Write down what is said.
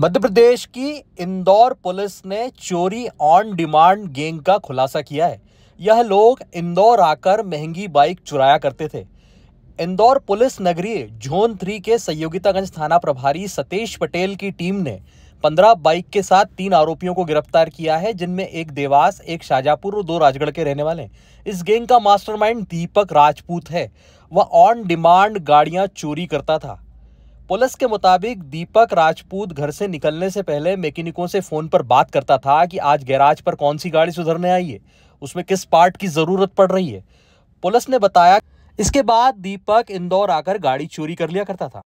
मध्य प्रदेश की इंदौर पुलिस ने चोरी ऑन डिमांड गैंग का खुलासा किया है यह लोग इंदौर आकर महंगी बाइक चुराया करते थे इंदौर पुलिस नगरीय जोन थ्री के सहयोगितागंज थाना प्रभारी सतीश पटेल की टीम ने पंद्रह बाइक के साथ तीन आरोपियों को गिरफ्तार किया है जिनमें एक देवास एक शाजापुर और दो राजगढ़ के रहने वाले इस गैंग का मास्टरमाइंड दीपक राजपूत है वह ऑन डिमांड गाड़ियां चोरी करता था पुलिस के मुताबिक दीपक राजपूत घर से निकलने से पहले मैकेनिकों से फोन पर बात करता था कि आज गैराज पर कौन सी गाड़ी सुधरने आई है उसमें किस पार्ट की ज़रूरत पड़ रही है पुलिस ने बताया इसके बाद दीपक इंदौर आकर गाड़ी चोरी कर लिया करता था